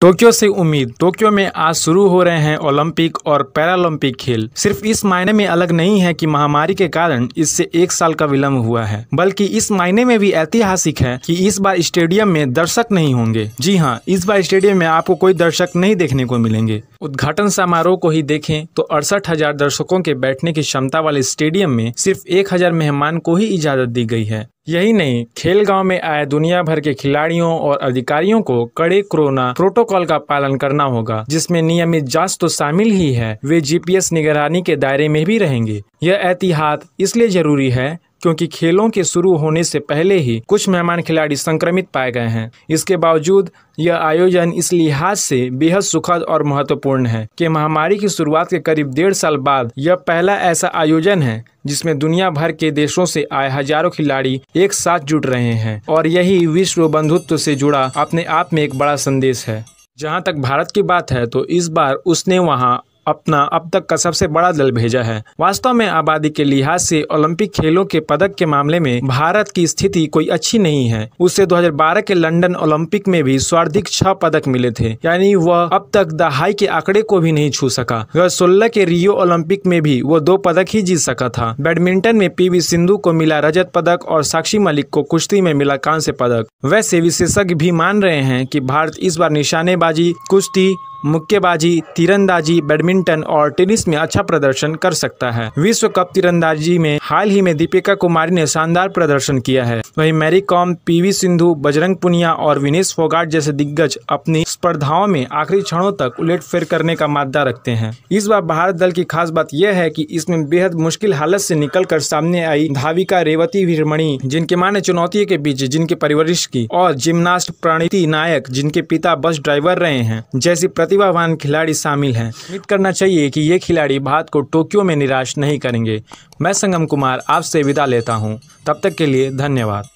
Tokyo से उम्मीद Tokyo में आज शुरू हो रहे हैं ओलंपिक और पैरालंपिक खेल सिर्फ इस मायने में अलग नहीं है कि महामारी के कारण इससे एक साल का विलंब हुआ है बल्कि इस मायने में भी ऐतिहासिक है कि इस बार स्टेडियम में दर्शक नहीं होंगे जी हाँ इस बार स्टेडियम में आपको कोई दर्शक नहीं देखने को मिलेंगे उद्घाटन समारोह को ही देखें तो अड़सठ दर्शकों के बैठने की क्षमता वाले स्टेडियम में सिर्फ एक मेहमान को ही इजाजत दी गई है यही नहीं खेल गांव में आए दुनिया भर के खिलाड़ियों और अधिकारियों को कड़े कोरोना प्रोटोकॉल का पालन करना होगा जिसमें नियमित जांच तो शामिल ही है वे जीपीएस निगरानी के दायरे में भी रहेंगे यह एहतियात इसलिए जरूरी है क्योंकि खेलों के शुरू होने से पहले ही कुछ मेहमान खिलाड़ी संक्रमित पाए गए हैं इसके बावजूद यह आयोजन इस लिहाज से बेहद सुखद और महत्वपूर्ण है कि महामारी की शुरुआत के करीब डेढ़ साल बाद यह पहला ऐसा आयोजन है जिसमें दुनिया भर के देशों से आए हजारों खिलाड़ी एक साथ जुट रहे हैं और यही विश्व बंधुत्व से जुड़ा अपने आप में एक बड़ा संदेश है जहाँ तक भारत की बात है तो इस बार उसने वहाँ अपना अब तक का सबसे बड़ा दल भेजा है वास्तव में आबादी के लिहाज से ओलंपिक खेलों के पदक के मामले में भारत की स्थिति कोई अच्छी नहीं है उससे 2012 के लंदन ओलंपिक में भी सर्वाधिक छह पदक मिले थे यानी वह अब तक दहाई के आंकड़े को भी नहीं छू सका वह सोलह के रियो ओलंपिक में भी वह दो पदक ही जीत सका था बैडमिंटन में पी सिंधु को मिला रजत पदक और साक्षी मलिक को कुश्ती में मिला कांस्य पदक वैसे विशेषज्ञ भी मान रहे हैं की भारत इस बार निशानेबाजी कुश्ती मुक्केबाजी तीरंदाजी बैडमिंटन और टेनिस में अच्छा प्रदर्शन कर सकता है विश्व कप तीरंदाजी में हाल ही में दीपिका कुमारी ने शानदार प्रदर्शन किया है वहीं मैरी कॉम पी सिंधु बजरंग पुनिया और विनेश फोगाट जैसे दिग्गज अपनी स्पर्धाओं में आखिरी क्षणों तक उलट फेर करने का मादा रखते हैं इस बार भारत दल की खास बात यह है की इसमें बेहद मुश्किल हालत ऐसी निकलकर सामने आई धाविका रेवती वीरमणि जिनके माने चुनौती के बीच जिनके परिवरिश की और जिम्नास्ट प्रणीति नायक जिनके पिता बस ड्राइवर रहे हैं जैसी प्रतिभावान खिलाड़ी शामिल हैं उम्मीद करना चाहिए कि ये खिलाड़ी भारत को टोक्यो में निराश नहीं करेंगे मैं संगम कुमार आपसे विदा लेता हूँ तब तक के लिए धन्यवाद